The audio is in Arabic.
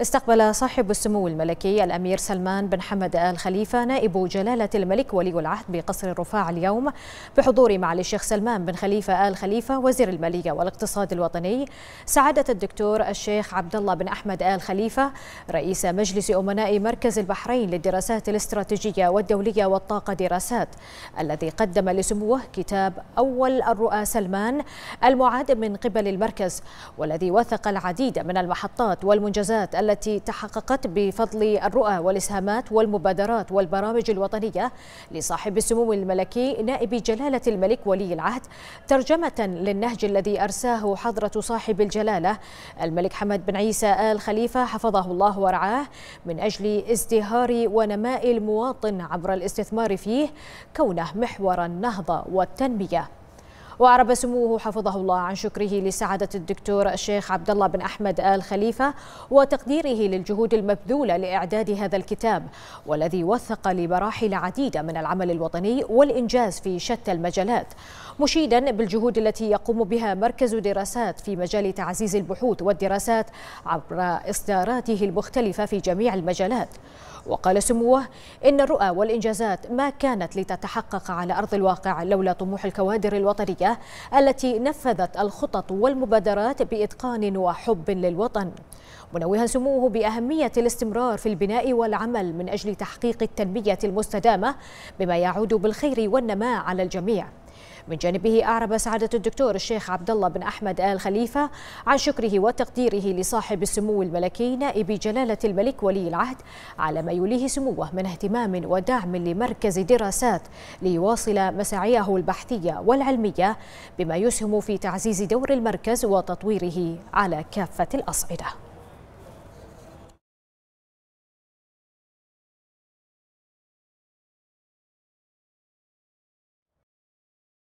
استقبل صاحب السمو الملكي الأمير سلمان بن حمد آل خليفة نائب جلالة الملك ولي العهد بقصر الرفاع اليوم بحضور معالي الشيخ سلمان بن خليفة آل خليفة وزير المالية والاقتصاد الوطني سعادة الدكتور الشيخ عبد الله بن أحمد آل خليفة رئيس مجلس أمناء مركز البحرين للدراسات الاستراتيجية والدولية والطاقة دراسات الذي قدم لسموه كتاب أول الرؤى سلمان المعاد من قبل المركز والذي وثق العديد من المحطات والمنجزات التي تحققت بفضل الرؤى والإسهامات والمبادرات والبرامج الوطنية لصاحب السمو الملكي نائب جلالة الملك ولي العهد ترجمة للنهج الذي أرساه حضرة صاحب الجلالة الملك حمد بن عيسى آل خليفة حفظه الله ورعاه من أجل ازدهار ونماء المواطن عبر الاستثمار فيه كونه محور النهضة والتنمية وأعرب سموه حفظه الله عن شكره لسعادة الدكتور الشيخ عبد الله بن أحمد آل خليفة وتقديره للجهود المبذولة لإعداد هذا الكتاب والذي وثق لمراحل عديدة من العمل الوطني والإنجاز في شتى المجالات مشيدا بالجهود التي يقوم بها مركز دراسات في مجال تعزيز البحوث والدراسات عبر إصداراته المختلفة في جميع المجالات وقال سموه إن الرؤى والإنجازات ما كانت لتتحقق على أرض الواقع لولا طموح الكوادر الوطنية التي نفذت الخطط والمبادرات بإتقان وحب للوطن منوها سموه بأهمية الاستمرار في البناء والعمل من أجل تحقيق التنمية المستدامة بما يعود بالخير والنماء على الجميع من جانبه أعرب سعادة الدكتور الشيخ عبد الله بن أحمد آل خليفة عن شكره وتقديره لصاحب السمو الملكي نائب جلالة الملك ولي العهد على ما يوليه سموه من اهتمام ودعم لمركز دراسات ليواصل مساعيه البحثية والعلمية بما يسهم في تعزيز دور المركز وتطويره على كافة الأصعدة